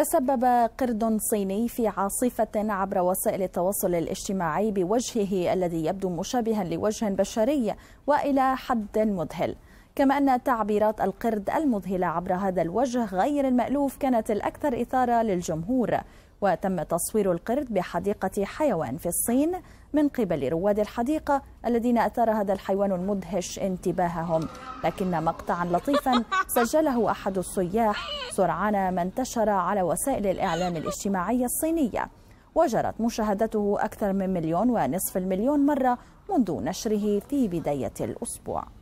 تسبب قرد صيني في عاصفة عبر وسائل التواصل الاجتماعي بوجهه الذي يبدو مشابها لوجه بشري وإلى حد مذهل كما أن تعبيرات القرد المذهلة عبر هذا الوجه غير المألوف كانت الأكثر إثارة للجمهور وتم تصوير القرد بحديقة حيوان في الصين من قبل رواد الحديقة الذين أثار هذا الحيوان المدهش انتباههم لكن مقطعا لطيفا سجله أحد السياح سرعان ما انتشر على وسائل الإعلام الاجتماعي الصينية وجرت مشاهدته أكثر من مليون ونصف المليون مرة منذ نشره في بداية الأسبوع